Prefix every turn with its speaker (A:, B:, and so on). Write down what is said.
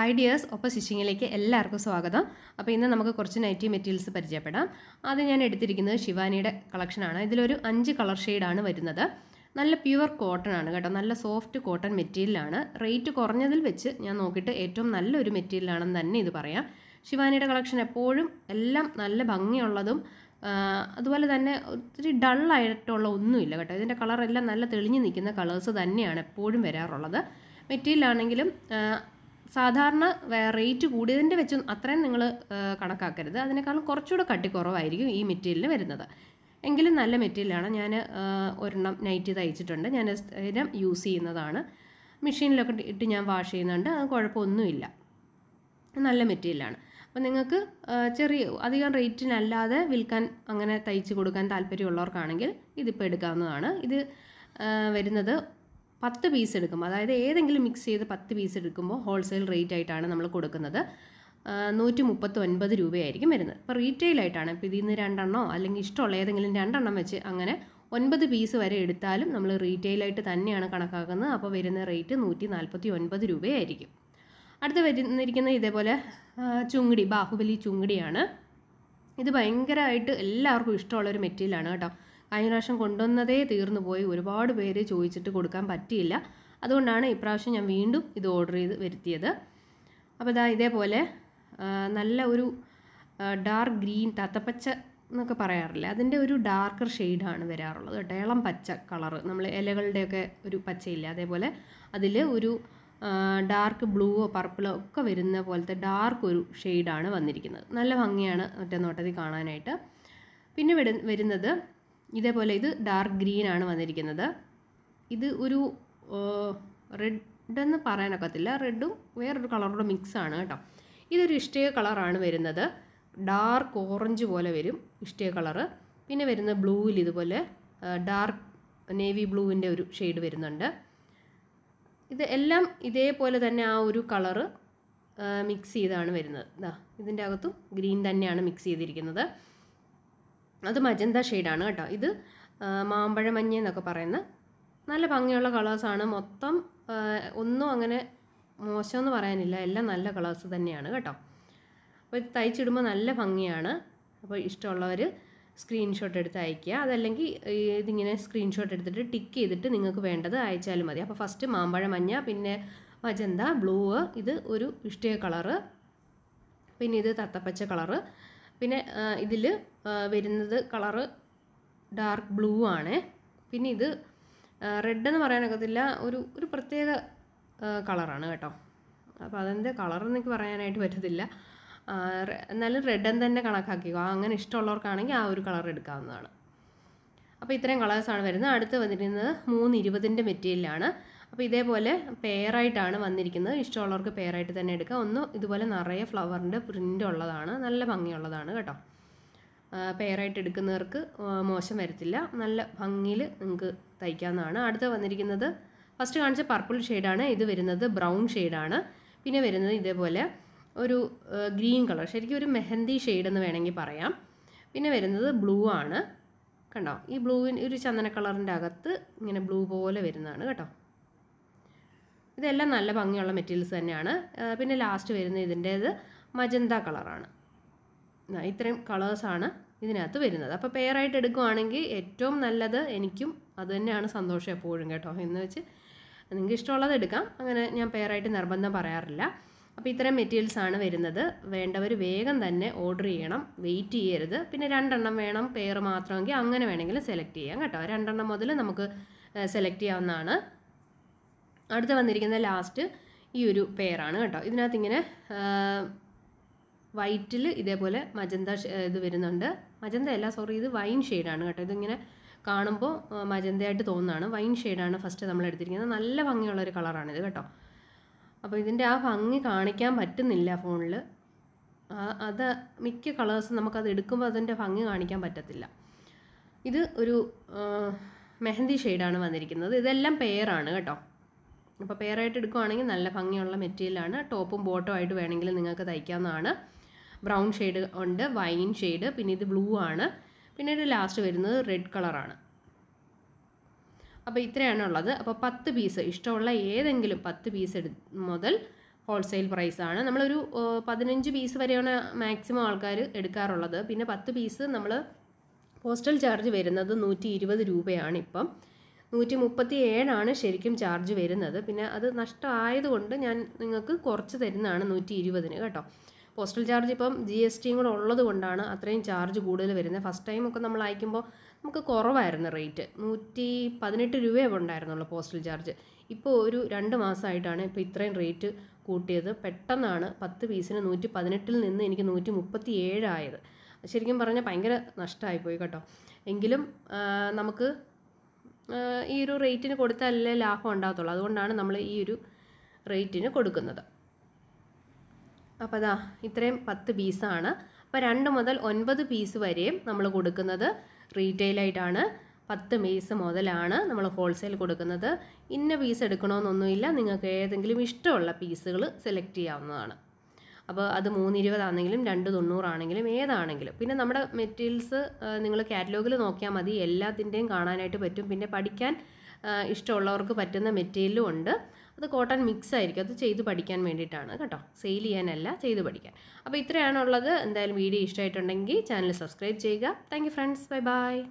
A: hi dears ഒപ്പം സ്റ്റിച്ചിങ്ങിലേക്ക് എല്ലാവർക്കും സ്വാഗതം അപ്പോൾ ഇന്ന് നമുക്ക് കുറച്ച് നൈറ്റി മെറ്റീരിയൽസ് പരിചയപ്പെടാം ആദ്യം ഞാൻ എടുത്തിരിക്കുന്നത് ശിവാനിയുടെ കളക്ഷനാണ് ഇതിലൊരു അഞ്ച് കളർ ഷെയ്ഡാണ് വരുന്നത് നല്ല പ്യുവർ കോട്ടൺ ആണ് കേട്ടോ നല്ല സോഫ്റ്റ് കോട്ടൺ മെറ്റീരിയലാണ് റേറ്റ് കുറഞ്ഞതിൽ വെച്ച് ഞാൻ നോക്കിയിട്ട് ഏറ്റവും നല്ലൊരു മെറ്റീരിയലാണെന്ന് തന്നെ ഇത് പറയാം ശിവാനിയുടെ കളക്ഷൻ എപ്പോഴും എല്ലാം നല്ല ഭംഗിയുള്ളതും അതുപോലെ തന്നെ ഒത്തിരി ഡള്ളായിട്ടുള്ള ഒന്നുമില്ല കേട്ടോ ഇതിൻ്റെ കളറെല്ലാം നല്ല തെളിഞ്ഞു നിൽക്കുന്ന കളേഴ്സ് തന്നെയാണ് എപ്പോഴും വരാറുള്ളത് മെറ്റീരിയലാണെങ്കിലും സാധാരണ റേറ്റ് കൂടിയതിൻ്റെ വെച്ച് അത്രയും നിങ്ങൾ കണക്കാക്കരുത് അതിനേക്കാളും കുറച്ചുകൂടെ കട്ടി കുറവായിരിക്കും ഈ മെറ്റീരിയൽ വരുന്നത് എങ്കിലും നല്ല മെറ്റീരിയലാണ് ഞാൻ ഒരെണ്ണം നൈറ്റ് തയ്ച്ചിട്ടുണ്ട് ഞാൻ സ്ഥിരം യൂസ് ചെയ്യുന്നതാണ് മെഷീനിലൊക്കെ ഇട്ട് ഞാൻ വാഷ് ചെയ്യുന്നുണ്ട് അത് കുഴപ്പമൊന്നുമില്ല നല്ല മെറ്റീരിയലാണ് അപ്പോൾ നിങ്ങൾക്ക് ചെറിയ അധികം റേറ്റിനല്ലാതെ വിൽക്കാൻ അങ്ങനെ തയ്ച്ച് കൊടുക്കാൻ താല്പര്യമുള്ളവർക്കാണെങ്കിൽ ഇതിപ്പോൾ എടുക്കാവുന്നതാണ് ഇത് വരുന്നത് പത്ത് പീസ് എടുക്കുമ്പോൾ അതായത് ഏതെങ്കിലും മിക്സ് ചെയ്ത് പത്ത് പീസ് എടുക്കുമ്പോൾ ഹോൾസെയിൽ റേറ്റ് ആയിട്ടാണ് നമ്മൾ കൊടുക്കുന്നത് നൂറ്റി മുപ്പത്തി ഒൻപത് രൂപയായിരിക്കും വരുന്നത് ഇപ്പോൾ റീറ്റെയിൽ ആയിട്ടാണ് ഇപ്പോൾ ഇതിൽ നിന്ന് രണ്ടെണ്ണോ അല്ലെങ്കിൽ ഇഷ്ടമുള്ള ഏതെങ്കിലും രണ്ടെണ്ണം വെച്ച് അങ്ങനെ ഒൻപത് പീസ് വരെ എടുത്താലും നമ്മൾ റീറ്റെയിലായിട്ട് തന്നെയാണ് കണക്കാക്കുന്നത് അപ്പോൾ വരുന്ന റേറ്റ് നൂറ്റി നാൽപ്പത്തി ഒൻപത് രൂപയായിരിക്കും അടുത്ത് വരുന്നിരിക്കുന്നത് ഇതേപോലെ ചുങ്ങടി ബാഹുബലി ചുങ്ങടിയാണ് ഇത് ഭയങ്കരമായിട്ട് എല്ലാവർക്കും ഇഷ്ടമുള്ളൊരു മെറ്റീരിയലാണ് കേട്ടോ കഴിഞ്ഞ പ്രാവശ്യം കൊണ്ടുവന്നതേ തീർന്നു പോയി ഒരുപാട് പേര് ചോദിച്ചിട്ട് കൊടുക്കാൻ പറ്റിയില്ല അതുകൊണ്ടാണ് ഇപ്രാവശ്യം ഞാൻ വീണ്ടും ഇത് ഓർഡർ ചെയ്ത് വരുത്തിയത് അപ്പോൾ ഇതാ ഇതേപോലെ നല്ല ഒരു ഡാർക്ക് ഗ്രീൻ തത്തപ്പച്ച എന്നൊക്കെ പറയാറില്ല അതിൻ്റെ ഒരു ഡാർക്കർ ഷെയ്ഡാണ് വരാറുള്ളത് കേട്ടോ ഇളം പച്ച കളറ് നമ്മൾ ഇലകളുടെയൊക്കെ ഒരു പച്ചയില്ല അതേപോലെ അതിൽ ഒരു ഡാർക്ക് ബ്ലൂവോ പർപ്പിളോ ഒക്കെ വരുന്ന പോലത്തെ ഡാർക്ക് ഒരു ഷെയ്ഡാണ് വന്നിരിക്കുന്നത് നല്ല ഭംഗിയാണ് മറ്റേ നോട്ടത്തിൽ കാണാനായിട്ട് പിന്നെ വരുന്നത് ഇതേപോലെ ഇത് ഡാർക്ക് ഗ്രീൻ ആണ് വന്നിരിക്കുന്നത് ഇത് ഒരു റെഡ് എന്ന് പറയാനൊക്കത്തില്ല റെഡും വേറൊരു കളറോട് മിക്സാണ് കേട്ടോ ഇതൊരു ഇഷ്ടിക കളറാണ് വരുന്നത് ഡാർക്ക് ഓറഞ്ച് പോലെ വരും ഇഷ്ടിക കളറ് പിന്നെ വരുന്ന ബ്ലൂവിൽ ഇതുപോലെ ഡാർക്ക് നേവി ബ്ലൂവിൻ്റെ ഒരു ഷെയ്ഡ് വരുന്നുണ്ട് ഇത് എല്ലാം ഇതേപോലെ തന്നെ ആ ഒരു കളറ് മിക്സ് ചെയ്താണ് വരുന്നത് ഇതാ ഇതിൻ്റെ അകത്തും ഗ്രീൻ തന്നെയാണ് മിക്സ് ചെയ്തിരിക്കുന്നത് അത് മജന്ത ഷെയ്ഡാണ് കേട്ടോ ഇത് മാമ്പഴമഞ്ഞ എന്നൊക്കെ പറയുന്ന നല്ല ഭംഗിയുള്ള കളേഴ്സാണ് മൊത്തം ഒന്നും അങ്ങനെ മോശമെന്ന് പറയാനില്ല എല്ലാം നല്ല കളേഴ്സ് തന്നെയാണ് കേട്ടോ അപ്പോൾ ഇത് തയ്ച്ചിടുമ്പോൾ നല്ല ഭംഗിയാണ് അപ്പോൾ ഇഷ്ടമുള്ളവർ സ്ക്രീൻഷോട്ട് എടുത്ത് അയയ്ക്കുക അതല്ലെങ്കിൽ ഇതിങ്ങനെ സ്ക്രീൻഷോട്ട് എടുത്തിട്ട് ടിക്ക് ചെയ്തിട്ട് നിങ്ങൾക്ക് വേണ്ടത് അയച്ചാലും മതി അപ്പോൾ ഫസ്റ്റ് മാമ്പഴ മഞ്ഞ പിന്നെ മജന്ത ബ്ലൂ ഇത് ഒരു ഇഷ്ട കളറ് പിന്നെ ഇത് തത്തപ്പച്ച കളറ് പിന്നെ ഇതിൽ വരുന്നത് കളറ് ഡാർക്ക് ബ്ലൂ ആണ് പിന്നെ ഇത് റെഡ് എന്ന് പറയാനൊക്കത്തില്ല ഒരു ഒരു പ്രത്യേക കളറാണ് കേട്ടോ അപ്പോൾ അതിൻ്റെ കളറെന്ന് എനിക്ക് പറയാനായിട്ട് പറ്റത്തില്ല എന്നാലും റെഡ് എന്ന് തന്നെ കണക്കാക്കിക്കോ അങ്ങനെ ഇഷ്ടമുള്ളവർക്കാണെങ്കിൽ ആ ഒരു കളർ എടുക്കാവുന്നതാണ് അപ്പോൾ ഇത്രയും കളേഴ്സാണ് വരുന്നത് അടുത്ത് വന്നിരുന്നത് മൂന്ന് ഇരുപതിൻ്റെ മെറ്റീരിയലാണ് അപ്പോൾ ഇതേപോലെ പെയറായിട്ടാണ് വന്നിരിക്കുന്നത് ഇഷ്ടമുള്ളവർക്ക് പെയറായിട്ട് തന്നെ എടുക്കാം ഒന്ന് ഇതുപോലെ നിറയെ ഫ്ലവറിൻ്റെ പ്രിൻ്റ് ഉള്ളതാണ് നല്ല ഭംഗിയുള്ളതാണ് കേട്ടോ പെയറായിട്ട് എടുക്കുന്നവർക്ക് മോശം വരത്തില്ല നല്ല ഭംഗിയിൽ നിങ്ങൾക്ക് തയ്ക്കാവുന്നതാണ് അടുത്ത് വന്നിരിക്കുന്നത് ഫസ്റ്റ് കാണിച്ച പർപ്പിൾ ഷെയ്ഡാണ് ഇത് വരുന്നത് ബ്രൗൺ ഷെയ്ഡാണ് പിന്നെ വരുന്നത് ഇതേപോലെ ഒരു ഗ്രീൻ കളർ ശരിക്കും ഒരു മെഹന്തി ഷെയ്ഡ് എന്ന് വേണമെങ്കിൽ പറയാം പിന്നെ വരുന്നത് ബ്ലൂ ആണ് കണ്ടോ ഈ ബ്ലൂവിന് ഒരു ചന്ദന കളറിൻ്റെ അകത്ത് ഇങ്ങനെ ബ്ലൂ പോലെ വരുന്നതാണ് കേട്ടോ ഇതെല്ലാം നല്ല ഭംഗിയുള്ള മെറ്റീരിയൽസ് തന്നെയാണ് പിന്നെ ലാസ്റ്റ് വരുന്ന ഇതിൻ്റേത് മജന്ത കളറാണ് ഇത്രയും കളേഴ്സാണ് ഇതിനകത്ത് വരുന്നത് അപ്പോൾ പെയറായിട്ട് എടുക്കുവാണെങ്കിൽ ഏറ്റവും നല്ലത് എനിക്കും അതുതന്നെയാണ് സന്തോഷം എപ്പോഴും കേട്ടോ എന്ന് വെച്ച് നിങ്ങൾക്ക് ഇഷ്ടമുള്ളത് എടുക്കാം അങ്ങനെ ഞാൻ പെയറായിട്ട് നിർബന്ധം പറയാറില്ല അപ്പോൾ ഇത്തരം മെറ്റീരിയൽസാണ് വരുന്നത് വേണ്ടവർ വേഗം തന്നെ ഓർഡർ ചെയ്യണം വെയിറ്റ് ചെയ്യരുത് പിന്നെ രണ്ടെണ്ണം വേണം പെയർ മാത്രമെങ്കിൽ അങ്ങനെ വേണമെങ്കിൽ സെലക്ട് ചെയ്യാം കേട്ടോ രണ്ടെണ്ണം മുതൽ നമുക്ക് സെലക്ട് ചെയ്യാവുന്നതാണ് അടുത്ത് വന്നിരിക്കുന്ന ലാസ്റ്റ് ഈ ഒരു പെയറാണ് കേട്ടോ ഇതിനകത്ത് ഇങ്ങനെ വൈറ്റിൽ ഇതേപോലെ മജന്ത ഇത് വരുന്നുണ്ട് മജന്ത അല്ല സോറി ഇത് വൈൻ ഷെയ്ഡാണ് കേട്ടോ ഇതിങ്ങനെ കാണുമ്പോൾ മജന്തയായിട്ട് തോന്നുന്നതാണ് വൈൻ ഷെയ്ഡാണ് ഫസ്റ്റ് നമ്മൾ എടുത്തിരിക്കുന്നത് നല്ല ഭംഗിയുള്ളൊരു കളറാണിത് കേട്ടോ അപ്പോൾ ഇതിൻ്റെ ആ ഭംഗി കാണിക്കാൻ പറ്റുന്നില്ല ഫോണിൽ അത് മിക്ക കളേഴ്സും നമുക്കത് എടുക്കുമ്പോൾ അതിൻ്റെ ഭംഗി കാണിക്കാൻ പറ്റത്തില്ല ഇത് ഒരു മെഹന്തി ഷെയ്ഡാണ് വന്നിരിക്കുന്നത് ഇതെല്ലാം പെയറാണ് കേട്ടോ അപ്പോൾ പെയറായിട്ട് എടുക്കുവാണെങ്കിൽ നല്ല ഭംഗിയുള്ള മെറ്റീരിയലാണ് ടോപ്പും ബോട്ടും ആയിട്ട് വേണമെങ്കിൽ നിങ്ങൾക്ക് തയ്ക്കാവുന്നതാണ് ബ്രൗൺ ഷെയ്ഡ് ഉണ്ട് വൈൻ ഷെയ്ഡ് പിന്നെ ഇത് ബ്ലൂ ആണ് പിന്നെ ഇത് ലാസ്റ്റ് വരുന്നത് റെഡ് കളറാണ് അപ്പോൾ ഇത്രയാണ് ഉള്ളത് അപ്പോൾ പത്ത് പീസ് ഇഷ്ടമുള്ള ഏതെങ്കിലും പത്ത് പീസ് എടു മുതൽ ഹോൾസെയിൽ പ്രൈസാണ് നമ്മളൊരു പതിനഞ്ച് പീസ് വരെയാണ് മാക്സിമം ആൾക്കാർ എടുക്കാറുള്ളത് പിന്നെ പത്ത് പീസ് നമ്മൾ പോസ്റ്റൽ ചാർജ് വരുന്നത് നൂറ്റി ഇരുപത് രൂപയാണ് ഇപ്പം നൂറ്റി മുപ്പത്തി ഏഴാണ് ശരിക്കും ചാർജ് വരുന്നത് പിന്നെ അത് നഷ്ടമായതുകൊണ്ട് ഞാൻ നിങ്ങൾക്ക് കുറച്ച് തരുന്നതാണ് നൂറ്റി ഇരുപതിന് കേട്ടോ പോസ്റ്റൽ ചാർജ് ഇപ്പം ജി എസ് ടിയും കൂടെ ഉള്ളത് കൊണ്ടാണ് അത്രയും ചാർജ് കൂടുതൽ വരുന്നത് ഫസ്റ്റ് ടൈം ഒക്കെ നമ്മൾ അയക്കുമ്പോൾ നമുക്ക് കുറവായിരുന്നു റേറ്റ് നൂറ്റി പതിനെട്ട് രൂപയേ ഉണ്ടായിരുന്നുള്ളൂ പോസ്റ്റൽ ചാർജ് ഇപ്പോൾ ഒരു രണ്ട് മാസമായിട്ടാണ് ഇപ്പോൾ ഇത്രയും റേറ്റ് കൂട്ടിയത് പെട്ടെന്നാണ് പത്ത് പീസിന് നൂറ്റി പതിനെട്ടിൽ നിന്ന് എനിക്ക് നൂറ്റി മുപ്പത്തി ഏഴായത് ശരിക്കും പറഞ്ഞാൽ ഭയങ്കര നഷ്ടമായിപ്പോയി കേട്ടോ എങ്കിലും നമുക്ക് ഈ ഒരു റേറ്റിന് കൊടുത്താലല്ലേ ലാഭം ഉണ്ടാകത്തുള്ളൂ അതുകൊണ്ടാണ് നമ്മൾ ഈ ഒരു റേറ്റിന് കൊടുക്കുന്നത് അപ്പോൾ അതാ ഇത്രയും പത്ത് പീസാണ് അപ്പോൾ രണ്ട് മുതൽ ഒൻപത് പീസ് വരെയും നമ്മൾ കൊടുക്കുന്നത് റീറ്റെയിലായിട്ടാണ് പത്ത് പീസ് മുതലാണ് നമ്മൾ ഹോൾസെയിൽ കൊടുക്കുന്നത് ഇന്ന പീസ് എടുക്കണമെന്നൊന്നുമില്ല നിങ്ങൾക്ക് ഏതെങ്കിലും ഇഷ്ടമുള്ള പീസുകൾ സെലക്ട് ചെയ്യാവുന്നതാണ് അപ്പോൾ അത് മൂന്നിരുപതാണെങ്കിലും രണ്ട് തൊണ്ണൂറാണെങ്കിലും ഏതാണെങ്കിലും പിന്നെ നമ്മുടെ മെറ്റീരിയൽസ് നിങ്ങൾ കാറ്റലോഗിൽ നോക്കിയാൽ മതി എല്ലാത്തിൻ്റെയും കാണാനായിട്ട് പറ്റും പിന്നെ പഠിക്കാൻ ഇഷ്ടമുള്ളവർക്ക് പറ്റുന്ന മെറ്റീരിയലും ഉണ്ട് അത് കോട്ടൺ മിക്സ് ആയിരിക്കും അത് ചെയ്ത് പഠിക്കാൻ വേണ്ടിയിട്ടാണ് കേട്ടോ സെയിൽ ചെയ്യാനല്ല ചെയ്ത് പഠിക്കാൻ അപ്പോൾ ഇത്രയാണുള്ളത് എന്തായാലും വീഡിയോ ഇഷ്ടമായിട്ടുണ്ടെങ്കിൽ ചാനൽ സബ്സ്ക്രൈബ് ചെയ്യുക താങ്ക് ഫ്രണ്ട്സ് ബൈ ബൈ